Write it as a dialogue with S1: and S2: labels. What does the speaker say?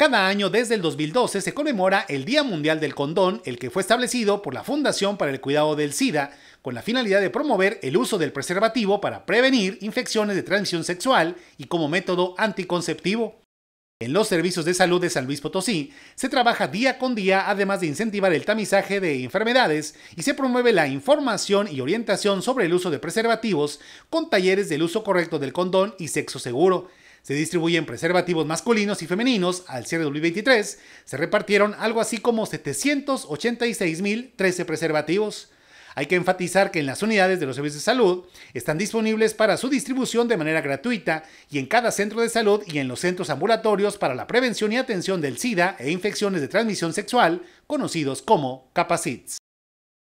S1: Cada año desde el 2012 se conmemora el Día Mundial del Condón, el que fue establecido por la Fundación para el Cuidado del SIDA, con la finalidad de promover el uso del preservativo para prevenir infecciones de transmisión sexual y como método anticonceptivo. En los servicios de salud de San Luis Potosí se trabaja día con día además de incentivar el tamizaje de enfermedades y se promueve la información y orientación sobre el uso de preservativos con talleres del uso correcto del condón y sexo seguro. Se distribuyen preservativos masculinos y femeninos al cierre de 2023. Se repartieron algo así como 786.013 preservativos. Hay que enfatizar que en las unidades de los servicios de salud están disponibles para su distribución de manera gratuita y en cada centro de salud y en los centros ambulatorios para la prevención y atención del SIDA e infecciones de transmisión sexual, conocidos como CAPACITS.